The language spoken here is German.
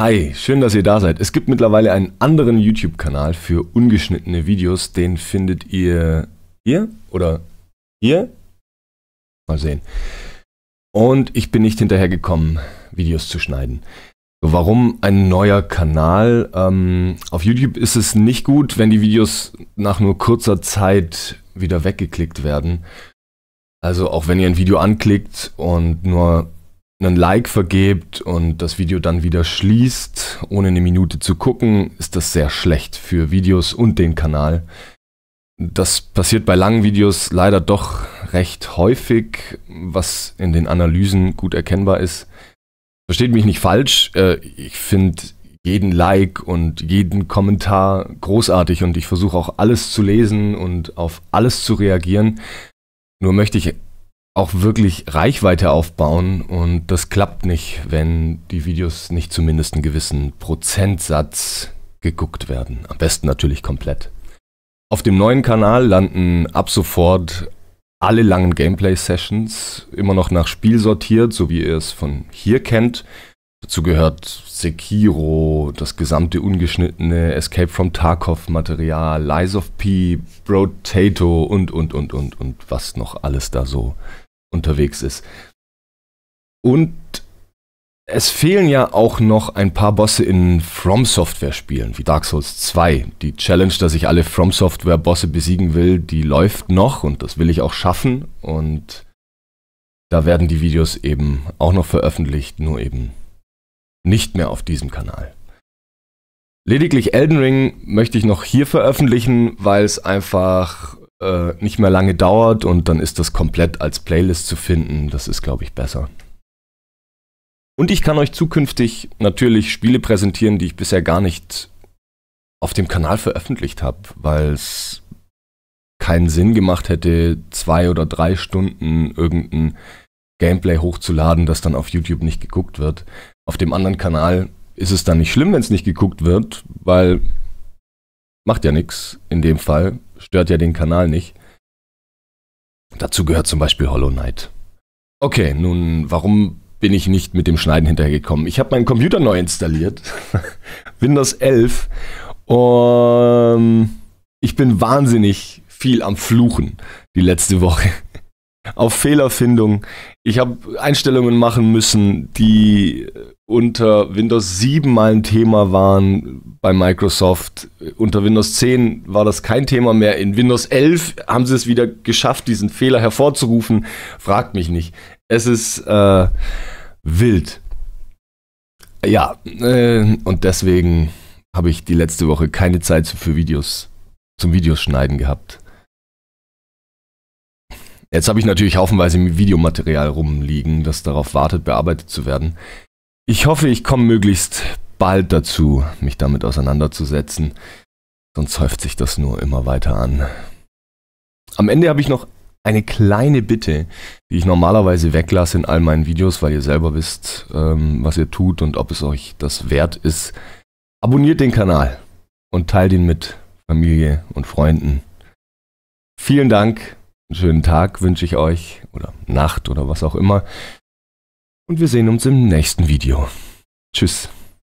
Hi, schön, dass ihr da seid. Es gibt mittlerweile einen anderen YouTube-Kanal für ungeschnittene Videos. Den findet ihr hier oder hier. Mal sehen. Und ich bin nicht hinterhergekommen, Videos zu schneiden. warum ein neuer Kanal? Ähm, auf YouTube ist es nicht gut, wenn die Videos nach nur kurzer Zeit wieder weggeklickt werden. Also auch wenn ihr ein Video anklickt und nur einen Like vergebt und das Video dann wieder schließt, ohne eine Minute zu gucken, ist das sehr schlecht für Videos und den Kanal. Das passiert bei langen Videos leider doch recht häufig, was in den Analysen gut erkennbar ist. Versteht mich nicht falsch, äh, ich finde jeden Like und jeden Kommentar großartig und ich versuche auch alles zu lesen und auf alles zu reagieren. Nur möchte ich auch wirklich Reichweite aufbauen und das klappt nicht, wenn die Videos nicht zumindest einen gewissen Prozentsatz geguckt werden. Am besten natürlich komplett. Auf dem neuen Kanal landen ab sofort alle langen Gameplay-Sessions, immer noch nach Spiel sortiert, so wie ihr es von hier kennt. Dazu gehört Sekiro, das gesamte ungeschnittene Escape from Tarkov Material, Lies of P, Brotato und, und, und, und, und was noch alles da so unterwegs ist. Und es fehlen ja auch noch ein paar Bosse in From Software Spielen, wie Dark Souls 2. Die Challenge, dass ich alle From Software Bosse besiegen will, die läuft noch und das will ich auch schaffen. Und da werden die Videos eben auch noch veröffentlicht, nur eben nicht mehr auf diesem Kanal. Lediglich Elden Ring möchte ich noch hier veröffentlichen, weil es einfach äh, nicht mehr lange dauert und dann ist das komplett als Playlist zu finden. Das ist, glaube ich, besser. Und ich kann euch zukünftig natürlich Spiele präsentieren, die ich bisher gar nicht auf dem Kanal veröffentlicht habe, weil es keinen Sinn gemacht hätte, zwei oder drei Stunden irgendein Gameplay hochzuladen, das dann auf YouTube nicht geguckt wird. Auf dem anderen Kanal ist es dann nicht schlimm, wenn es nicht geguckt wird, weil macht ja nichts in dem Fall stört ja den Kanal nicht. Dazu gehört zum Beispiel Hollow Knight. Okay, nun, warum bin ich nicht mit dem Schneiden hinterhergekommen? Ich habe meinen Computer neu installiert, Windows 11, und ich bin wahnsinnig viel am Fluchen die letzte Woche. Auf Fehlerfindung. Ich habe Einstellungen machen müssen, die unter Windows 7 mal ein Thema waren bei Microsoft. Unter Windows 10 war das kein Thema mehr. In Windows 11 haben sie es wieder geschafft, diesen Fehler hervorzurufen. Fragt mich nicht. Es ist äh, wild. Ja, äh, und deswegen habe ich die letzte Woche keine Zeit für Videos, zum Videoschneiden gehabt. Jetzt habe ich natürlich haufenweise Videomaterial rumliegen, das darauf wartet, bearbeitet zu werden. Ich hoffe, ich komme möglichst bald dazu, mich damit auseinanderzusetzen. Sonst häuft sich das nur immer weiter an. Am Ende habe ich noch eine kleine Bitte, die ich normalerweise weglasse in all meinen Videos, weil ihr selber wisst, ähm, was ihr tut und ob es euch das wert ist. Abonniert den Kanal und teilt ihn mit Familie und Freunden. Vielen Dank, einen schönen Tag wünsche ich euch oder Nacht oder was auch immer und wir sehen uns im nächsten Video. Tschüss.